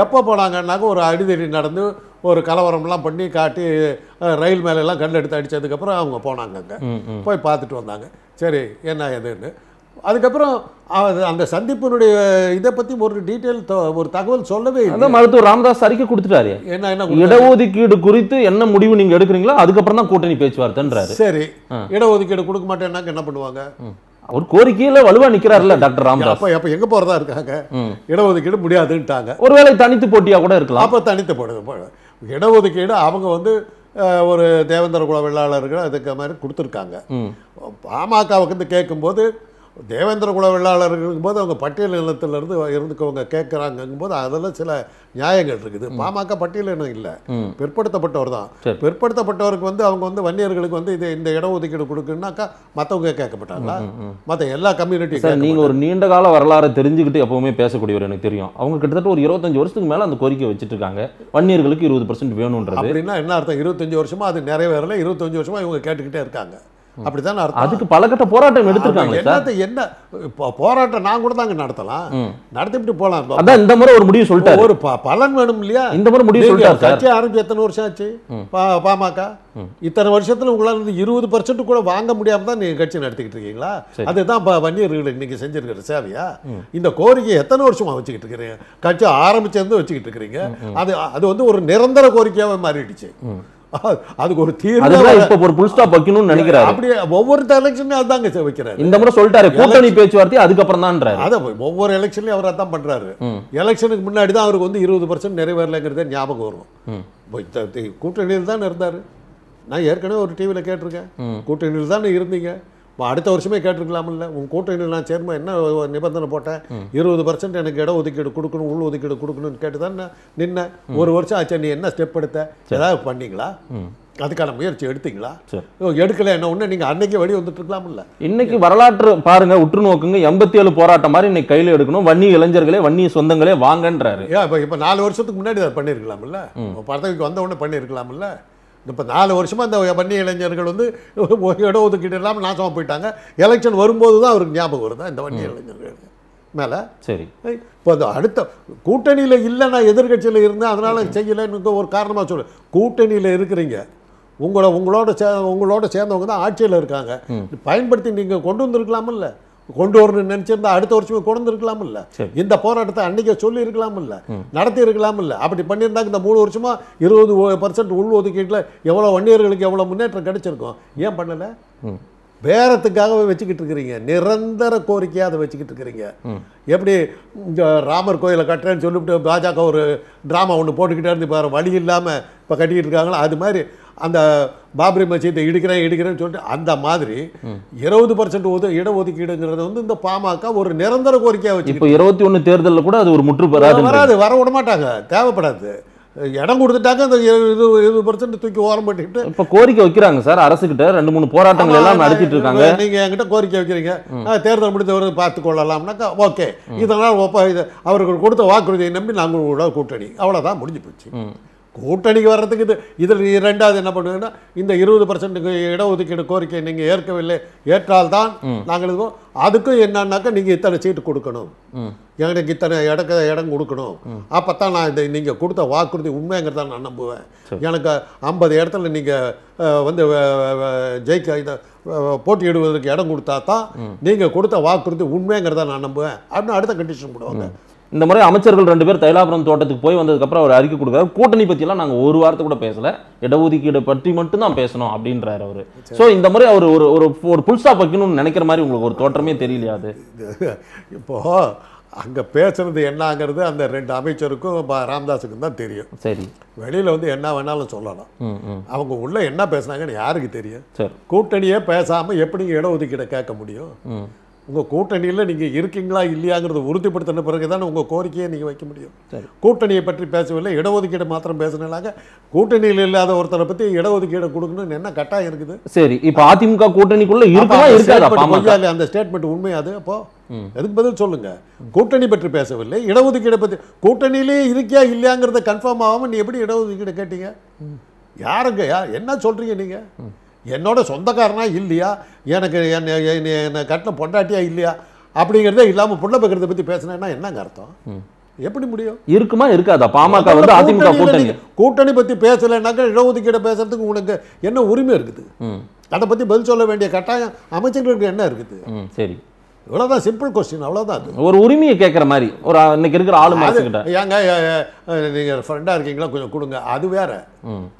[SPEAKER 1] எப்போ போனாங்கன்னாக்க ஒரு அடிதடி நடந்து ஒரு கலவரம்லாம் பண்ணி காட்டி ரயில் மேலெல்லாம் கல் எடுத்து அடித்ததுக்கப்புறம் அவங்க போனாங்க அங்கே போய் பார்த்துட்டு வந்தாங்க சரி என்ன எதுன்னு அதுக்கப்புறம் அந்த சந்திப்பினுடைய இதை பத்தி ஒரு டீட்டெயில் ஒரு தகவல் சொல்லவே இல்லை மருத்துவர்
[SPEAKER 2] ராமதாஸ் அறிக்கை கொடுத்துட்டாரு என்ன என்ன இடஒதுக்கீடு குறித்து என்ன முடிவு நீங்க எடுக்கிறீங்களோ அதுக்கப்புறம் தான் கூட்டணி பேச்சுவார்த்தைன்றாரு சரி
[SPEAKER 1] இடஒதுக்கீடு கொடுக்க மாட்டேன்னாக்க என்ன பண்ணுவாங்க
[SPEAKER 2] ஒரு கோரிக்கையில வலுவா நிக்கிறாருல்ல டாக்டர் ராமதாஸ் அப்ப
[SPEAKER 1] அப்ப எங்க போறதா இருக்காங்க இடஒதுக்கீடு முடியாதுன்ட்டாங்க ஒருவேளை தனித்து போட்டியா கூட இருக்கலாம் அப்ப தனித்து போடுது இடஒதுக்கீடு அவங்க வந்து ஒரு தேவேந்திர குல வெள்ளாளர்கள் அதுக்கு மாதிரி கொடுத்துருக்காங்க பாமகவுக்கு வந்து கேட்கும்போது தேவேந்திர குல வெள்ளாளர்கள் போது அவங்க பட்டியல் நிலத்திலிருந்து இருந்துக்கவங்க கேட்குறாங்கும் போது அதில் சில நியாயங்கள் இருக்குது பாமக பட்டியல் இனம் இல்லை பிற்படுத்தப்பட்டவர் தான் பிற்படுத்தப்பட்டவருக்கு வந்து அவங்க வந்து வன்னியர்களுக்கு வந்து இது இந்த இடஒதுக்கீடு கொடுக்குன்னாக்கா மற்றவங்க கேட்கப்பட்டாங்களா மற்ற எல்லா கம்யூனிட்டியும் நீங்கள் ஒரு
[SPEAKER 2] நீண்ட கால வரலாறு தெரிஞ்சுக்கிட்டு எப்பவுமே பேசக்கூடியவர் எனக்கு தெரியும் அவங்க கிட்டத்தட்ட ஒரு இருபத்தஞ்சு வருஷத்துக்கு மேலே அந்த கோரிக்கை வச்சுட்டு இருக்காங்க வன்னியர்களுக்கு இருபது பர்சன்ட் வேணும்ன்றது அப்படின்னா
[SPEAKER 1] என்ன அர்த்தம் இருபத்தஞ்சு வருஷமா அது நிறைய வரல இருபத்தஞ்சு வருஷமா இவங்க கேட்டுக்கிட்டே இருக்காங்க அப்படிதான் அர்த்தம் அதுக்கு
[SPEAKER 2] பலகட்ட போராட்டம் எடுத்திருக்காங்க என்னத்தை
[SPEAKER 1] என்ன போராட்டம் நான் கூட தாங்க நடத்தலாம் நடத்திட்டு போலாம் அதான் இந்த முறை ஒரு முடிவு சொல்லிட்டு ஒரு பலன் வேணும் இல்லையா இந்த முறை முடிவு சொல்லிட்டாரு கட்சி ஆரம்பிச்சு எத்தனை வருஷம் ஆச்சு பாமக இத்தனை வருஷத்துல உங்களால் இருந்து இருபது பர்சன்ட் கூட வாங்க முடியாம தான் நீங்க கட்சி நடத்திக்கிட்டு இருக்கீங்களா அதுதான் வன்னியர்கள் இன்னைக்கு செஞ்சிருக்கிற சேவையா இந்த கோரிக்கை எத்தனை வருஷமா வச்சுக்கிட்டு இருக்கிறீங்க கட்சி ஆரம்பிச்சிருந்து வச்சுக்கிட்டு இருக்கிறீங்க அது அது வந்து ஒரு நிரந்தர கோரிக்கையாவே மாறிடுச்சு அதுக்கு ஒரு தீர்வு இப்ப
[SPEAKER 2] ஒரு புல் ஸ்டாப் வைக்கணும்னு நினைக்கிறாரு அப்படியே
[SPEAKER 1] ஒவ்வொரு எலெக்ஷன்லயும் அதாங்க வைக்கிறாரு இந்த முறை
[SPEAKER 2] சொல்லிட்டாரு கூட்டணி பேச்சுவார்த்தை அதுக்கப்புறம் தான்
[SPEAKER 1] அதை ஒவ்வொரு எலெக்ஷன்லயும் அவர் அதான் பண்றாரு எலெக்ஷனுக்கு முன்னாடி தான் அவருக்கு வந்து இருபது பர்சன்ட் நிறைவேறலைங்கிறத ஞாபகம் வரும் கூட்டணியில் தான் இருந்தாரு நான் ஏற்கனவே ஒரு டிவியில் கேட்டிருக்கேன் கூட்டணியில் தான் இருந்தீங்க இப்போ அடுத்த வருஷமே கேட்டிருக்கலாம்ல உங்கள் கூட்டணியில் நான் சேர்மா என்ன நிபந்தனை போட்டேன் இருபது பர்சன்ட் எனக்கு இட ஒதுக்கீடு கொடுக்கணும் உள் ஒதுக்கீடு கொடுக்கணும்னு கேட்டு தான் நின்ன ஒரு வருஷம் ஆச்சு நீ என்ன ஸ்டெப் எடுத்த ஏதாவது பண்ணீங்களா அதுக்கான முயற்சி எடுத்தீங்களா எடுக்கல என்ன ஒன்று நீங்கள் அன்னைக்கு வழி வந்துட்டு இருக்கலாம்ல
[SPEAKER 2] இன்னைக்கு வரலாற்று பாருங்க உற்று நோக்குங்க எண்பத்தி ஏழு போராட்டம் மாதிரி இன்னைக்கு கையில் எடுக்கணும் வன்னி இளைஞர்களே வன்னி சொந்தங்களே வாங்கன்றாரு
[SPEAKER 1] இப்போ இப்போ நாலு வருஷத்துக்கு முன்னாடி அதை பண்ணியிருக்கலாம்ல பதவிக்கு வந்த உடனே பண்ணியிருக்கலாம்ல இப்போ நாலு வருஷமாக அந்த வன்னி இளைஞர்கள் வந்து இடம் ஒதுக்கீடு இல்லாமல் நாசமாக போயிட்டாங்க எலெக்ஷன் வரும்போது தான் அவருக்கு ஞாபகம் வருதா இந்த வண்டி இளைஞர்கள் மேலே சரி இப்போ அந்த அடுத்த கூட்டணியில் இல்லை நான் எதிர்கட்சியில் இருந்தேன் அதனால் செய்யலைன்னு ஒரு காரணமாக சொல்லு கூட்டணியில் இருக்கிறீங்க உங்களோட உங்களோட சே உங்களோட சேர்ந்தவங்க தான் ஆட்சியில் இருக்காங்க பயன்படுத்தி நீங்கள் கொண்டு வந்திருக்கலாமில்ல கொண்டு வரணும்னு நினச்சிருந்தா அடுத்த வருஷமே கொண்டு இல்ல இந்த போராட்டத்தை அன்னைக்கு சொல்லி இருக்கலாம் இல்ல நடத்தி இல்ல அப்படி பண்ணியிருந்தாங்க இந்த மூணு வருஷமா இருபது பர்சன்ட் உள் ஒதுக்கீட்டுல எவ்வளவு வன்னியர்களுக்கு எவ்வளவு முன்னேற்றம் கிடைச்சிருக்கும் ஏன் பண்ணல பேரத்துக்காக வச்சுக்கிட்டு இருக்கிறீங்க நிரந்தர கோரிக்கையாக அதை வச்சுக்கிட்டு இருக்கிறீங்க எப்படி இந்த ராமர் கோயிலை கட்டுறேன்னு சொல்லிவிட்டு பாஜக ஒரு ட்ராமா ஒன்று போட்டுக்கிட்டே இருந்து இப்போ வழி இல்லாமல் இப்போ கட்டிக்கிட்டு இருக்காங்களோ அது மாதிரி அந்த பாபரி மச்சியத்தை இடிக்கிறேன் இடிக்கிறேன்னு சொல்லிட்டு அந்த மாதிரி இருபது பர்சன்ட் ஒது இடஒதுக்கீடுங்கிறது வந்து இந்த பாமக ஒரு நிரந்தர கோரிக்கையாக வச்சு இப்போ
[SPEAKER 2] இருபத்தி ஒன்று தேர்தலில் கூட அது ஒரு முற்றுப்பெறாது வராது
[SPEAKER 1] வர விட மாட்டாங்க தேவைப்படாது இடம் கொடுத்துட்டாக்க அந்த இருபது இருபது பர்சன்ட் தூக்கி ஓரம் பண்ணிட்டு
[SPEAKER 2] இப்போ கோரிக்கை வைக்கிறாங்க சார் அரசுகிட்ட ரெண்டு மூணு போராட்டங்கள் எல்லாம் நடத்திட்டு இருக்காங்க
[SPEAKER 1] நீங்கள் என்கிட்ட கோரிக்கை வைக்கிறீங்க தேர்தல் முடித்தவரை பார்த்து கொள்ளலாம்னாக்கா ஓகே இதனால் அவர்கள் கொடுத்த வாக்குறுதியை நம்பி நாங்கள் கூட கூட்டணி அவ்வளோதான் முடிஞ்சு போச்சு கூட்டணிக்கு வர்றதுக்கு இது இதில் ரெண்டாவது என்ன பண்ணுவீங்கன்னா இந்த இருபது பர்சன்ட்டுக்கு இடஒதுக்கீடு கோரிக்கை நீங்கள் ஏற்கவில்லை ஏற்றால்தான் நாங்கள் இதுவும் அதுக்கும் என்னன்னாக்கா நீங்கள் இத்தனை சீட்டு கொடுக்கணும் எனக்கு இத்தனை இடக்க இடம் கொடுக்கணும் அப்போ தான் நான் இந்த நீங்கள் கொடுத்த வாக்குறுதி உண்மைங்கிறத நான் நம்புவேன் எனக்கு ஐம்பது இடத்துல நீங்கள் வந்து ஜெயிக்க இதை போட்டியிடுவதற்கு இடம் கொடுத்தா தான் நீங்கள் கொடுத்த வாக்குறுதி உண்மைங்கிறத நான் நம்புவேன் அப்படின்னு அடுத்த கண்டிஷன் போடுவாங்க
[SPEAKER 2] இந்த முறை அமைச்சர்கள் ரெண்டு பேர் தைலாபுரம் தோட்டத்துக்கு போய் வந்ததுக்கப்புறம் அவர் அறிக்கை கொடுக்குறாரு கூட்டணி பற்றிலாம் நாங்கள் ஒரு வாரத்தை கூட பேசலை இடஒதுக்கீடு பற்றி
[SPEAKER 1] மட்டும்தான் பேசணும் அப்படின்றாரு அவர் ஸோ இந்த
[SPEAKER 2] முறை அவர் ஒரு ஒரு ஒரு புல்ஸ்டாப் வைக்கணும்னு நினைக்கிற மாதிரி உங்களுக்கு ஒரு தோற்றமே
[SPEAKER 1] தெரியலையாது *laughs* இப்போ அங்கே பேசுறது என்னங்கிறது அந்த ரெண்டு அமைச்சருக்கும் ராம்தாஸுக்கும் தான் தெரியும் சரி வெளியில் வந்து என்ன வேணாலும் சொல்லலாம் அவங்க உள்ள என்ன பேசுனாங்கன்னு யாருக்கு தெரியும் கூட்டணியே பேசாமல் எப்படி இடஒதுக்கீடை கேட்க முடியும் உங்கள் கூட்டணியில் நீங்கள் இருக்கீங்களா இல்லையாங்கிறத உறுதிப்படுத்தின பிறகு தான் உங்கள் கோரிக்கையை நீங்கள் வைக்க முடியும் கூட்டணியை பற்றி பேசவில்லை இடஒதுக்கீடு மாத்திரம் பேசினாங்க கூட்டணியில் இல்லாத ஒருத்தரை பற்றி இடஒதுக்கீடு கொடுக்கணும்னு என்ன கட்டாயம் இருக்குது சரி இப்போ
[SPEAKER 2] அதிமுக கூட்டணிக்குள்ளே இருக்கலாம்
[SPEAKER 1] அந்த ஸ்டேட்மெண்ட் உண்மை அது அப்போ எதுக்கு பதில் சொல்லுங்க கூட்டணி பற்றி பேசவில்லை இடஒதுக்கீடு பற்றி கூட்டணியிலே இருக்கியா இல்லையாங்கிறத கன்ஃபார்ம் ஆகாமல் நீ எப்படி இடஒதுக்கீடு கேட்டீங்க யாருங்க யார் என்ன சொல்கிறீங்க நீங்கள் என்னோட சொந்தக்காரனா இல்லையா எனக்கு என்னை என்னை கட்டின பொண்டாட்டியா இல்லையா அப்படிங்கிறதே இல்லாமல் புள்ள பக்கிறத பற்றி பேசினேன்னா என்னங்க அர்த்தம் எப்படி முடியும்
[SPEAKER 2] இருக்குமா இருக்காதா பாமக வந்து அதிமுக கூட்டணி
[SPEAKER 1] கூட்டணி பற்றி பேசலைன்னாக்கா இடஒதுக்கீடு பேசுறதுக்கு உனக்கு என்ன உரிமை இருக்குது அதை பற்றி பதில் சொல்ல வேண்டிய கட்டாயம் அமைச்சர்களுக்கு என்ன இருக்குது சரி இவ்வளோதான் சிம்பிள் கொஸ்டின் அவ்வளோதான் அது
[SPEAKER 2] ஒரு உரிமையை கேட்குற மாதிரி ஒரு இன்னைக்கு இருக்கிற ஆளு மாதிரி
[SPEAKER 1] ஏங்க நீங்கள் ஃப்ரெண்டாக இருக்கீங்களா கொஞ்சம் கொடுங்க அது வேற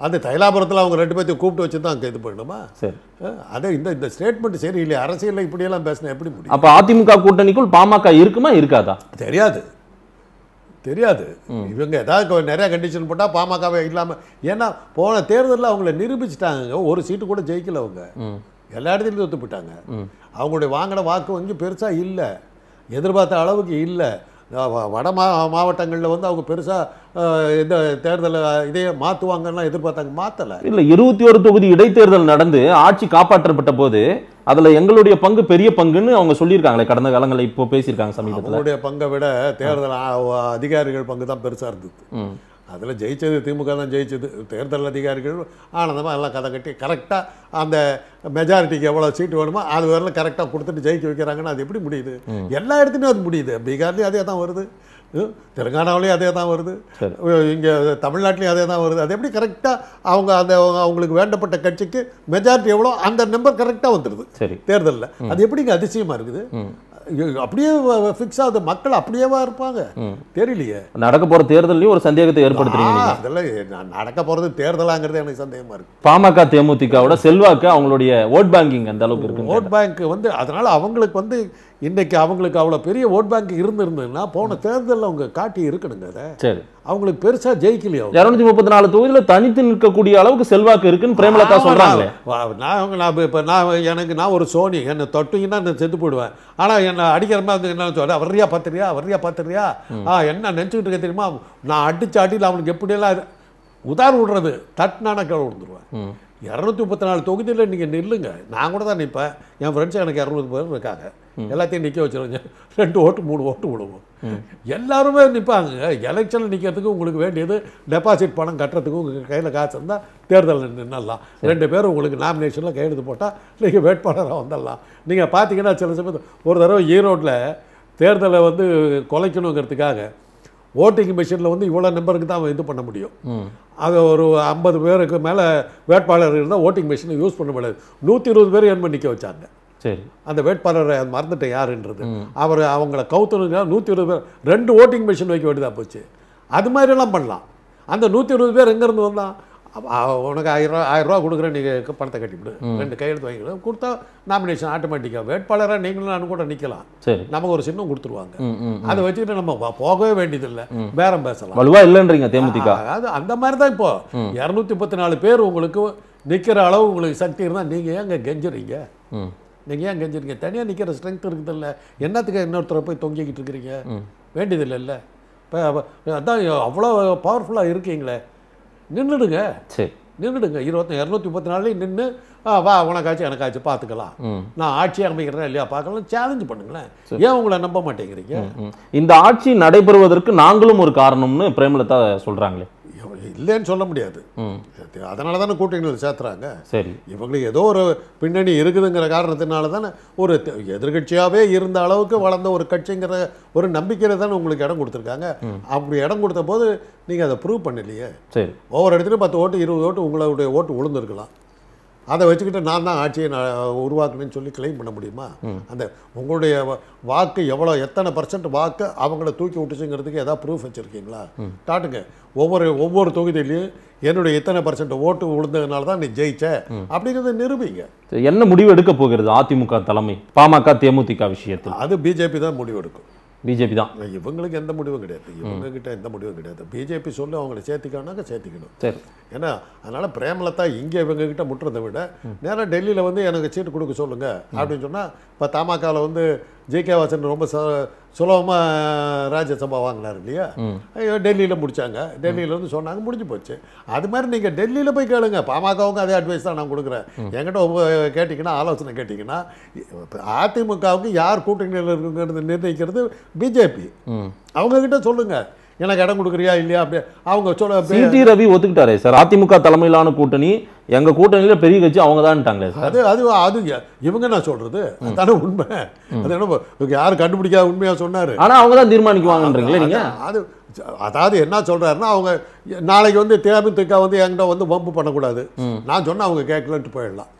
[SPEAKER 1] அந்த தைலாபுரத்தில் அவங்க ரெண்டு பேர்த்தையும் கூப்பிட்டு வச்சு தான் இது பண்ணணுமா சரி அதே இந்த இந்த ஸ்டேட்மெண்ட் சரி இல்லையா அரசியலில் இப்படியெல்லாம் பேசினா எப்படி முடியும்
[SPEAKER 2] அப்போ அதிமுக கூட்டணிக்குள் பாமக இருக்குமா இருக்காதா
[SPEAKER 1] தெரியாது தெரியாது இவங்க ஏதாவது நிறையா கண்டிஷன் போட்டால் பாமகவே இல்லாமல் ஏன்னா போன தேர்தலில் அவங்கள நிரூபிச்சிட்டாங்க ஒரு சீட்டு கூட ஜெயிக்கல அவங்க எல்லா இடத்துலையும் தோற்று போட்டாங்க அவங்களுடைய வாங்கின வாக்கு வங்கி பெருசாக இல்லை எதிர்பார்த்த அளவுக்கு இல்லை வட மா மாவட்டங்களில் வந்து அவங்க பெருசாக இந்த தேர்தலை இதே மாற்றுவாங்கன்னா எதிர்பார்த்தாங்க மாற்றலை இல்லை
[SPEAKER 2] இருபத்தி ஒரு தொகுதி இடைத்தேர்தல் நடந்து ஆட்சி காப்பாற்றப்பட்ட போது அதில் எங்களுடைய பங்கு பெரிய பங்குன்னு அவங்க சொல்லியிருக்காங்களே கடந்த காலங்களில் இப்போ பேசியிருக்காங்க சமீபத்தில் அவங்களுடைய
[SPEAKER 1] பங்கை விட தேர்தல் அதிகாரிகள் பங்கு தான் பெருசாக இருந்தது அதில் ஜெயித்தது திமுக தான் ஜெயித்தது தேர்தல் அதிகாரிகள் ஆனந்தமாக எல்லாம் கதை கட்டி கரெக்டாக அந்த மெஜாரிட்டிக்கு எவ்வளோ சீட்டு வேணுமோ அது வரலாம் கரெக்டாக கொடுத்துட்டு ஜெயிக்க வைக்கிறாங்கன்னு அது எப்படி முடியுது எல்லா இடத்துலையும் அது முடியுது பீகார்லேயும் அதே தான் வருது தெலுங்கானாவிலையும் அதே தான் வருது இங்கே தமிழ்நாட்டிலையும் அதே தான் வருது அது எப்படி கரெக்டாக அவங்க அந்த அவங்களுக்கு வேண்டப்பட்ட கட்சிக்கு மெஜாரிட்டி எவ்வளோ அந்த நம்பர் கரெக்டாக வந்துடுது சரி தேர்தலில் அது இங்கே அதிசயமாக இருக்குது அப்படியே ஃபிக்ஸ் ஆகுது மக்கள் அப்படியேவா இருப்பாங்க தெரியலையே
[SPEAKER 2] நடக்க போகிற தேர்தலையும் ஒரு சந்தேகத்தை ஏற்படுத்துறீங்க
[SPEAKER 1] அதெல்லாம் நடக்க போகிறது தேர்தலாங்கிறது எனக்கு சந்தேகமா இருக்கு
[SPEAKER 2] பாமக தேமுதிகவோட செல்வாக்கு அவங்களுடைய ஓட் பேங்கிங் அந்த அளவுக்கு இருக்கு ஓட் பேங்க்
[SPEAKER 1] வந்து அதனால அவங்களுக்கு வந்து இன்றைக்கு அவங்களுக்கு அவ்வளோ பெரிய ஓட் பேங்க் இருந்திருந்ததுன்னா போன தேர்தலில் அவங்க காட்டி இருக்கணுங்க அதை சரி அவங்களுக்கு பெருசாக ஜெயிக்கலையோ இரநூத்தி முப்பத்தி நாலு
[SPEAKER 2] தொகுதியில் தனித்து நிற்கக்கூடிய அளவுக்கு செல்வாக்கு இருக்குன்னு பிரேமலதா சொல்கிறாங்க
[SPEAKER 1] நான் அவங்க நான் இப்போ நான் எனக்கு நான் ஒரு சோனி என்னை தொட்டிங்கன்னா நான் செத்து போயிடுவேன் ஆனால் என்னை அடிக்கிற மாதிரி என்ன சொல்ல வர்றியா பார்த்துறியா வர்றியா பார்த்துறியா ஆ என்ன நினச்சிக்கிட்டு இருக்க தெரியுமா நான் அடிச்சு அடியில் அவனுக்கு எப்படியெல்லாம் உதாரணம் விடுறது தட்டினான கிழ விழுந்துருவேன் இரநூத்தி முப்பத்தி நாலு தொகுதியில் நீங்கள் நில்லுங்க நான் கூட தான் நிற்பேன் என் ஃப்ரெண்ட்ஸ் எனக்கு இரநூத்தி பேர் இருக்காங்க எல்லாத்தையும் நிற்க வச்சுருங்க ரெண்டு ஓட்டு மூணு ஓட்டு விடுவோம் எல்லாருமே நிற்பாங்க எலெக்ஷனில் நிற்கிறதுக்கு உங்களுக்கு வேண்டியது டெபாசிட் பணம் கட்டுறதுக்கும் உங்கள் கையில் காசு இருந்தால் தேர்தலில் நின்னலாம் ரெண்டு பேரும் உங்களுக்கு நாமினேஷனில் கையெழுத்து போட்டால் நீங்கள் வேட்பாளராக வந்துடலாம் நீங்கள் பார்த்தீங்கன்னா சில சமயத்தில் ஒரு தடவை ஈரோட்டில் தேர்தலை வந்து குலைக்கணுங்கிறதுக்காக ஓட்டிங் மிஷினில் வந்து இவ்வளோ நம்பருக்கு தான் இது பண்ண முடியும் அது ஒரு ஐம்பது பேருக்கு மேலே வேட்பாளர் இருந்தால் ஓட்டிங் மிஷினை யூஸ் பண்ண முடியாது நூற்றி இருபது பேர் என்ன நிற்க வச்சாங்க சரி அந்த வேட்பாளரை மறந்துட்டேன் யாருன்றது அவர் அவங்கள கவுத்தணுங்க நூற்றி இருபது பேர் ரெண்டு ஓட்டிங் மிஷின் வைக்க வேண்டியதாக போச்சு அது மாதிரிலாம் பண்ணலாம் அந்த நூற்றி இருபது பேர் எங்கேருந்து வந்தால் உனக்கு ஆயிரம் ஆயிரம் ரூபா கொடுக்குறேன் நீங்கள் பணத்தை கட்டிவிடு ரெண்டு கையெழுத்து வாங்கிக்கலாம் கொடுத்தா நாமினேஷன் ஆட்டோமேட்டிக்காக வேட்பாளராக நீங்களும் நான் கூட நிற்கலாம் நமக்கு ஒரு சின்னம் கொடுத்துருவாங்க அதை வச்சுக்கிட்டு நம்ம போகவே வேண்டியதில்லை பேரம் பேசலாம் வலுவா இல்லைன்றீங்க தேமுதிக அது அந்த மாதிரி தான் இப்போ இரநூத்தி முப்பத்தி நாலு பேர் உங்களுக்கு நிற்கிற அளவு உங்களுக்கு சக்தி இருந்தால் நீங்கள் ஏங்க கெஞ்சுறீங்க நீங்கள் ஏன் கெஞ்சிருங்க தனியாக நிற்கிற ஸ்ட்ரென்த் இல்லை என்னத்துக்கு இன்னொருத்தரை போய் தொங்கிக்கிட்டு இருக்கிறீங்க வேண்டியதில்லைல்ல இப்போ அதான் அவ்வளோ பவர்ஃபுல்லாக இருக்கீங்களே நின்றுடுங்க சரி நின்றுடுங்க இருபத்தி இரநூத்தி முப்பத்தி நாலுலேயும் நின்று வா உனக்காச்சும் எனக்காச்சும் பார்த்துக்கலாம் நான் ஆட்சி அமைக்கிறேன் இல்லையா பார்க்கலாம் சேலஞ்சு பண்ணுங்களேன் ஏன் உங்களை நம்ப மாட்டேங்கிறீங்க
[SPEAKER 2] இந்த ஆட்சி நடைபெறுவதற்கு நாங்களும் ஒரு காரணம்னு பிரேமலதா சொல்கிறாங்களே
[SPEAKER 1] இல்லைன்னு சொல்ல முடியாது அதனால தானே கூட்டணியில் சேர்த்துறாங்க சரி இவங்களுக்கு ஏதோ ஒரு பின்னணி இருக்குதுங்கிற காரணத்தினால தானே ஒரு எதிர்கட்சியாகவே இருந்த அளவுக்கு வளர்ந்த ஒரு கட்சிங்கிற ஒரு நம்பிக்கையில் தானே உங்களுக்கு இடம் கொடுத்துருக்காங்க அப்படி இடம் கொடுத்த போது நீங்கள் அதை ப்ரூவ் பண்ணலையே சரி ஒவ்வொரு இடத்துலையும் பத்து ஓட்டு இருபது ஓட்டு உங்களுடைய ஓட்டு விழுந்துருக்கலாம் அதை வச்சுக்கிட்டு நான் தான் ஆட்சியை நான் உருவாக்கணும்னு சொல்லி கிளைம் பண்ண முடியுமா அந்த உங்களுடைய வாக்கு எவ்வளோ எத்தனை பர்சன்ட் வாக்கு அவங்கள தூக்கி விட்டுச்சுங்கிறதுக்கு ஏதாவது ப்ரூஃப் வச்சுருக்கீங்களா காட்டுங்க ஒவ்வொரு ஒவ்வொரு தொகுதியிலையும் என்னுடைய எத்தனை பர்சன்ட் ஓட்டு விழுந்ததுனால தான் நீ ஜெயிச்ச அப்படிங்கிறத நிரூபிங்க
[SPEAKER 2] என்ன முடிவு எடுக்க போகிறது அதிமுக தலைமை பாமக தேமுதிக
[SPEAKER 1] விஷயத்தில் அது பிஜேபி தான் முடிவு எடுக்கும் பிஜேபி தான் இவங்களுக்கு எந்த முடிவும் கிடையாது இவங்க கிட்ட எந்த முடிவும் கிடையாது பிஜேபி சொல்லி அவங்களை சேர்த்துக்கணும்னாக்க சேர்த்துக்கணும் சரி ஏன்னா அதனால் தான் இங்கே இவங்ககிட்ட முட்டுறதை விட நேராக டெல்லியில் வந்து எனக்கு சீட்டு கொடுக்க சொல்லுங்கள் அப்படின்னு சொன்னால் இப்போ தமாகாவில் வந்து ஜே கே வாசன் ரொம்ப சுலபமாக ராஜ்யசபா வாங்கினார் இல்லையா டெல்லியில் முடித்தாங்க டெல்லியில் வந்து சொன்னாங்க முடிஞ்சு போச்சு அது மாதிரி நீங்கள் டெல்லியில் போய் கேளுங்க பாமகவுக்கு அதே அட்வைஸ் தான் நான் கொடுக்குறேன் என்கிட்ட கேட்டிங்கன்னா ஆலோசனை கேட்டிங்கன்னா அதிமுகவுக்கு யார் கூட்டணியில் இருக்குங்கிறது நிர்ணயிக்கிறது பிஜேபி அவங்கக்கிட்ட சொல்லுங்கள் எனக்கு இடம் கொடுக்குறியா இல்லையா அப்படி அவங்க சொல்ல சிடி
[SPEAKER 2] ரவி ஒத்துக்கிட்டாரே சார் அதிமுக தலைமையிலான கூட்டணி எங்கள் கூட்டணியில் பெரிய கட்சி அவங்க தான்ட்டாங்களே சார்
[SPEAKER 1] அது அது அது இவங்க நான் சொல்கிறது அதான உண்மை அது என்ன யார் கண்டுபிடிக்காத உண்மையாக சொன்னார் ஆனால் அவங்க தான் தீர்மானிக்குவாங்கன்றீங்களே நீங்கள் அது அதாவது என்ன சொல்கிறாருன்னா அவங்க நாளைக்கு வந்து தேமுதிக வந்து என்கிட்ட வந்து வம்பு பண்ணக்கூடாது நான் சொன்னால் அவங்க கேட்கலன்ட்டு போயிடலாம்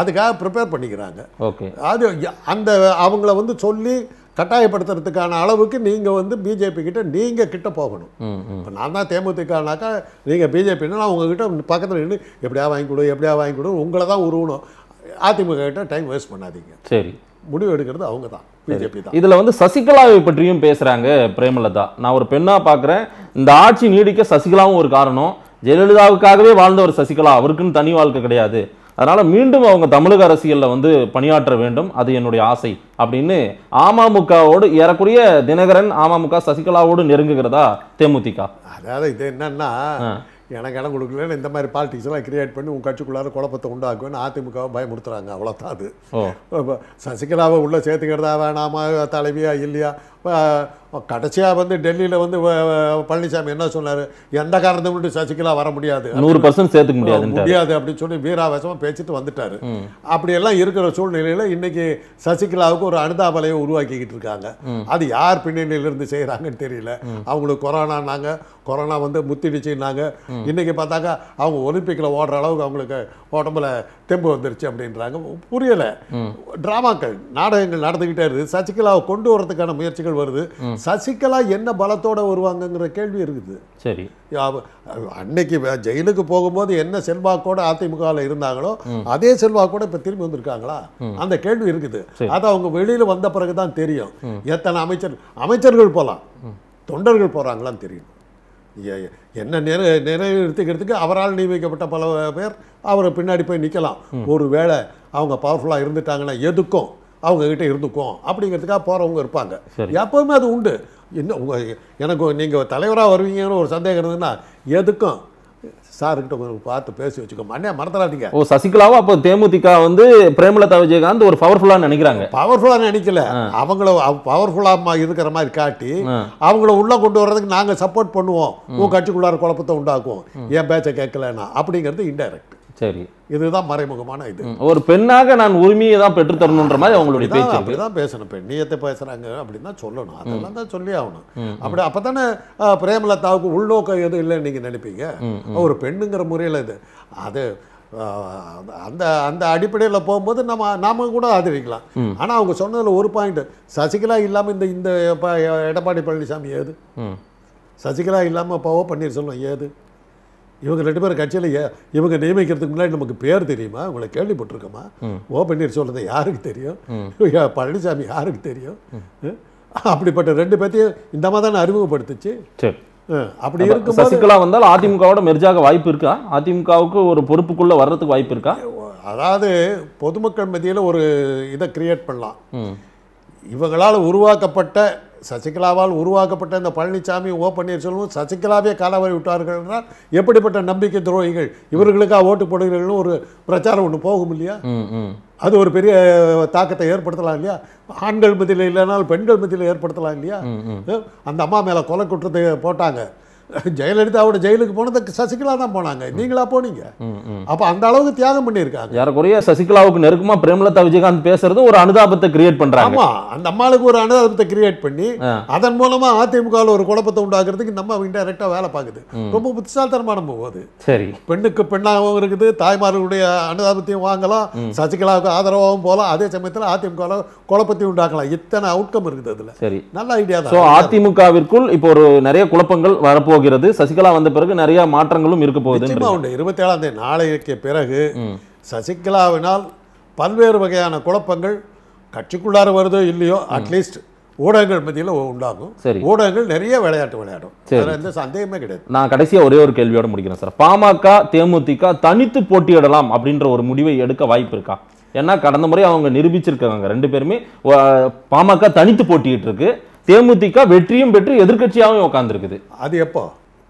[SPEAKER 1] அதுக்காக ப்ரிப்பேர் பண்ணிக்கிறாங்க ஓகே அது அந்த அவங்கள வந்து சொல்லி கட்டாயப்படுத்துறதுக்கான அளவுக்கு நீங்கள் வந்து பிஜேபி கிட்ட நீங்கள் கிட்ட போகணும் இப்போ நான் தான் தேமுதிகனாக்கா நீங்கள் பிஜேபின்னா நான் உங்ககிட்ட பக்கத்தில் நின்று எப்படியா வாங்கி கொடு எப்படியா வாங்கி கொடு உங்களை தான் உருவணும் அதிமுக கிட்ட டைம் வேஸ்ட் பண்ணாதீங்க சரி முடிவு எடுக்கிறது அவங்க தான் பிஜேபி
[SPEAKER 2] தான் இதில் வந்து சசிகலாவை பற்றியும் பேசுகிறாங்க பிரேமலதா நான் ஒரு பெண்ணாக பார்க்குறேன் இந்த ஆட்சி நீடிக்க சசிகலாவும் ஒரு காரணம் ஜெயலலிதாவுக்காகவே வாழ்ந்த ஒரு சசிகலா அவருக்குன்னு தனி வாழ்க்கை கிடையாது அதனால் மீண்டும் அவங்க தமிழக அரசியலில் வந்து பணியாற்ற வேண்டும் அது என்னுடைய ஆசை அப்படின்னு அமமுகவோடு ஏறக்குரிய தினகரன் அமமுக சசிகலாவோடு நெருங்குகிறதா தேமுதிக
[SPEAKER 1] அதாவது இது என்னன்னா எனக்கு இடம் கொடுக்கலன்னு இந்த மாதிரி பாலிடிக்ஸ் எல்லாம் கிரியேட் பண்ணி உங்கள் கட்சிக்குள்ளார குழப்பத்தை உண்டாக்குவேன்னு அதிமுகவை பயமுறுத்துறாங்க அவ்வளோதான் அது சசிகலாவை உள்ளே சேர்த்துக்கிறதா வேணாமா தலைவியா இல்லையா கடைசியாக வந்து டெல்லியில் வந்து பழனிசாமி என்ன சொன்னார் எந்த காரணத்தை மட்டும் சசிகலா வர முடியாது நூறு பர்சன்ட் சேர்த்துக்க முடியாது முடியாது அப்படின்னு சொல்லி வீராவேசமாக பேசிட்டு வந்துட்டார் அப்படியெல்லாம் இருக்கிற சூழ்நிலையில் இன்னைக்கு சசிகலாவுக்கு ஒரு அனுதாபலையை உருவாக்கிக்கிட்டு இருக்காங்க அது யார் பின்னணியிலிருந்து செய்கிறாங்கன்னு தெரியல அவங்களுக்கு கொரோனானாங்க கொரோனா வந்து முத்திடுச்சுன்னாங்க இன்னைக்கு பார்த்தாக்கா அவங்க ஒலிம்பிக்கில் ஓடுற அளவுக்கு அவங்களுக்கு உடம்புல தெம்பு வந்துருச்சு அப்படின்றாங்க புரியலை டிராமாக்கள் நாடகங்கள் நடந்துக்கிட்டே இருக்குது சசிகலாவை கொண்டு வரதுக்கான முயற்சிகள் வருது சசிகலா என்ன பலத்தோடு வருவாங்கங்கிற கேள்வி இருக்குது சரி அன்னைக்கு ஜெயிலுக்கு போகும்போது என்ன செல்வாக்கோட அதிமுக இருந்தாங்களோ அதே செல்வாக்கோட இப்போ திரும்பி வந்திருக்காங்களா அந்த கேள்வி இருக்குது அது அவங்க வெளியில் வந்த பிறகு தான் தெரியும் எத்தனை அமைச்சர் அமைச்சர்கள் போகலாம் தொண்டர்கள் போகிறாங்களான்னு தெரியும் என்ன நினைவு நிறைவேற்றிக்கிறதுக்கு அவரால் நியமிக்கப்பட்ட பல பேர் அவரை பின்னாடி போய் நிற்கலாம் ஒரு வேளை அவங்க பவர்ஃபுல்லாக இருந்துட்டாங்கன்னா எதுக்கும் அவங்கக்கிட்ட இருந்துக்கும் அப்படிங்கிறதுக்காக போகிறவங்க இருப்பாங்க எப்போவுமே அது உண்டு இன்னும் உங்கள் எனக்கு நீங்கள் தலைவராக வருவீங்கன்னு ஒரு சந்தேகம் இருந்ததுன்னா எதுக்கும் சாருக்கிட்ட கொஞ்சம் பார்த்து பேசி வச்சுக்கோமா அண்ணே மறந்துடாதீங்க ஓ
[SPEAKER 2] சசிகலாவும் அப்போ தேமுதிக வந்து பிரேமலதா விஜயகாந்த் ஒரு பவர்ஃபுல்லாக நினைக்கிறாங்க
[SPEAKER 1] பவர்ஃபுல்லாக நினைக்கல அவங்கள பவர்ஃபுல்லாக இருக்கிற மாதிரி காட்டி அவங்கள உள்ளே கொண்டு வர்றதுக்கு நாங்கள் சப்போர்ட் பண்ணுவோம் உன் கட்சிக்குள்ளார குழப்பத்தை உண்டாக்குவோம் என் பேச்சை கேட்கலன்னா அப்படிங்கிறது இன்டைரக்ட் சரி இதுதான் மறைமுகமான இது
[SPEAKER 2] ஒரு பெண்ணாக நான் உரிமையை தான் பெற்றுத்தரணுன்ற மாதிரி அவங்களுடைய பேச்சு அப்படிதான்
[SPEAKER 1] பேசணும் பெண்ணியத்தை பேசுறாங்க அப்படின்னு தான் சொல்லணும் அதெல்லாம் தான் சொல்லி ஆகணும் அப்படி அப்பதானே பிரேமலதாவுக்கு உள்நோக்கம் எதுவும் இல்லைன்னு நீங்க நினைப்பீங்க ஒரு பெண்ணுங்கிற முறையில் இது அது அந்த அந்த அடிப்படையில் போகும்போது நம்ம நாம கூட ஆதரிக்கலாம் ஆனால் அவங்க சொன்னதில் ஒரு பாயிண்ட் சசிகலா இல்லாமல் இந்த இந்த எடப்பாடி பழனிசாமி ஏது சசிகலா இல்லாமல் பன்னீர் பன்னீர்செல்வம் ஏது இவங்க ரெண்டு பேரும் கட்சியில் இவங்க நியமிக்கிறதுக்கு முன்னாடி நமக்கு பேர் தெரியுமா உங்களை கேள்விப்பட்டிருக்கோமா ஓ சொல்கிறது யாருக்கு தெரியும் பழனிசாமி யாருக்கு தெரியும் அப்படிப்பட்ட ரெண்டு பேர்த்தையும் இந்த மாதிரி தானே அறிமுகப்படுத்துச்சு
[SPEAKER 2] அப்படி இருக்கும் சசிகலா வந்தால் அதிமுகவோட மெர்ஜாக வாய்ப்பு இருக்கா அதிமுகவுக்கு ஒரு பொறுப்புக்குள்ள வர்றதுக்கு வாய்ப்பு இருக்கா
[SPEAKER 1] அதாவது பொதுமக்கள் மத்தியில் ஒரு இதை கிரியேட் பண்ணலாம் இவங்களால் உருவாக்கப்பட்ட சசிகலாவால் உருவாக்கப்பட்ட இந்த பழனிசாமி ஓ பன்னீர்செல்வம் சசிகலாவே காலாவரி விட்டார்கள் என்றால் எப்படிப்பட்ட நம்பிக்கை துரோகிகள் இவர்களுக்காக ஓட்டு போடுகிறீர்கள் ஒரு பிரச்சாரம் ஒன்று போகும் இல்லையா அது ஒரு பெரிய தாக்கத்தை ஏற்படுத்தலாம் இல்லையா ஆண்கள் மத்தியில் இல்லைனாலும் பெண்கள் மத்தியில் ஏற்படுத்தலாம் இல்லையா அந்த அம்மா மேலே கொலை குற்றத்தை போட்டாங்க ஜெயலலிதாவோட ஜெயிலுக்கு போனதுக்கு சசிகலா தான் போனாங்க நீங்களா போனீங்க அப்போ அந்த அளவுக்கு தியாகம் பண்ணியிருக்காங்க
[SPEAKER 2] யாரக்குறைய சசிகலாவுக்கு நெருக்கமா பிரேமலதா விஜயகாந்த் பேசுறது ஒரு அனுதாபத்தை கிரியேட் பண்றாங்க ஆமா
[SPEAKER 1] அந்த அம்மாளுக்கு ஒரு அனுதாபத்தை கிரியேட் பண்ணி அதன் மூலமா அதிமுக ஒரு குழப்பத்தை உண்டாக்குறதுக்கு நம்ம அவங்க வேலை பார்க்குது ரொம்ப புத்திசாலித்தனமான போகுது சரி பெண்ணுக்கு பெண்ணாகவும் இருக்குது தாய்மார்களுடைய அனுதாபத்தையும் வாங்கலாம் சசிகலாவுக்கு ஆதரவாகவும் போகலாம் அதே சமயத்தில் அதிமுக குழப்பத்தையும் உண்டாக்கலாம் இத்தனை அவுட்கம் இருக்குது அதுல சரி நல்ல ஐடியா தான்
[SPEAKER 2] அதிமுகவிற்குள் இப்போ ஒரு நிறைய குழப்பங்கள் வரப்போ போகிறது சசிகலா வந்த பிறகு நிறைய மாற்றங்களும் இருக்க போகுது
[SPEAKER 1] இருபத்தி ஏழாம் தேதி நாளைக்கு பிறகு சசிகலாவினால் பல்வேறு வகையான குழப்பங்கள் கட்சிக்குள்ளார வருதோ இல்லையோ அட்லீஸ்ட் ஊடகங்கள் மத்தியில் உண்டாகும் சரி ஊடகங்கள் நிறைய விளையாட்டு விளையாடும் சரி எந்த சந்தேகமே கிடையாது
[SPEAKER 2] நான் கடைசியாக ஒரே ஒரு கேள்வியோடு முடிக்கிறேன் சார் பாமக தேமுதிக தனித்து போட்டியிடலாம் அப்படின்ற ஒரு முடிவை எடுக்க வாய்ப்பு இருக்கா ஏன்னா கடந்த முறை அவங்க நிரூபிச்சிருக்காங்க ரெண்டு பேருமே பாமக தனித்து போட்டியிட்டு இருக்கு தேமுதிக வெற்றியும் பெற்று எதிர்கட்சியாகவும் உட்காந்துருக்குது
[SPEAKER 1] அது எப்போ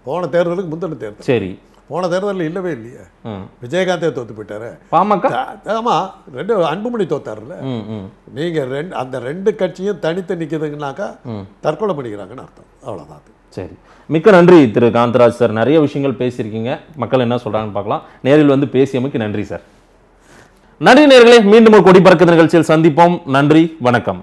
[SPEAKER 1] போன தேர்தலுக்கு முந்தின தேர்தல் சரி போன தேர்தலில் இல்லவே இல்லையே விஜயகாந்தே தோத்து போயிட்டாரு பாமக ஆமாம் ரெண்டு அன்புமணி தோத்தாருல்ல நீங்கள் ரெண்டு அந்த ரெண்டு கட்சியும் தனித்து நிற்கிதுங்கனாக்கா தற்கொலை பண்ணிக்கிறாங்கன்னு அர்த்தம் அவ்வளோதான்
[SPEAKER 2] சரி மிக்க நன்றி திரு காந்தராஜ் சார் நிறைய விஷயங்கள் பேசியிருக்கீங்க மக்கள் என்ன சொல்கிறாங்கன்னு பார்க்கலாம் நேரில் வந்து பேசியமைக்கு நன்றி சார் நன்றி நேர்களே மீண்டும் ஒரு கொடி பறக்க நிகழ்ச்சியில் சந்திப்போம் நன்றி வணக்கம்